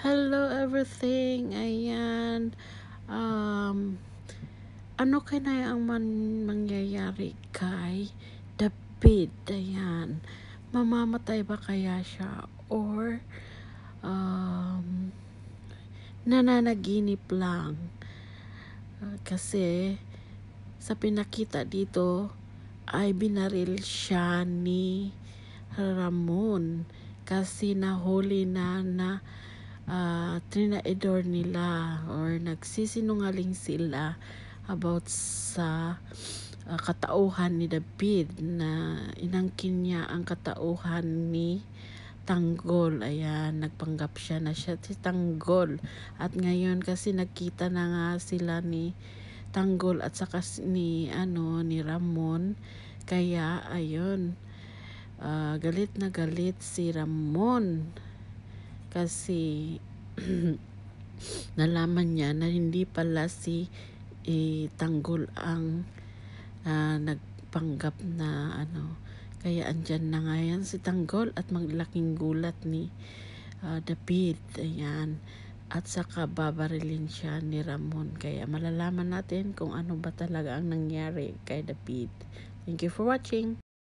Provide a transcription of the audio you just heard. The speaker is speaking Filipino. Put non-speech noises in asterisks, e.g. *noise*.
Hello everything. Ayan. Um, ano kaya ang man mangyayari kay David? Ayan. Mamamatay ba kaya siya? Or um, nananaginip lang? Uh, kasi sa pinakita dito ay binaril siya ni Ramon kasi nahuli na na uh, ah, trinaedor nila or nagsisinungaling sila about sa uh, katauhan ni David na inangkin niya ang katauhan ni Tanggol. Ayan, nagpanggap siya na siya si Tanggol. At ngayon kasi nakita na nga sila ni Tanggol at saka ni ano ni Ramon. Kaya ayun, uh, galit na galit si Ramon kasi *clears throat* nalaman niya na hindi pala si eh, Tanggol ang uh, nagpanggap na ano kaya andyan na nga yan si Tanggol at maglaking gulat ni uh, David ayan at saka babarilin siya ni Ramon. Kaya malalaman natin kung ano ba talaga ang nangyari kay David. Thank you for watching.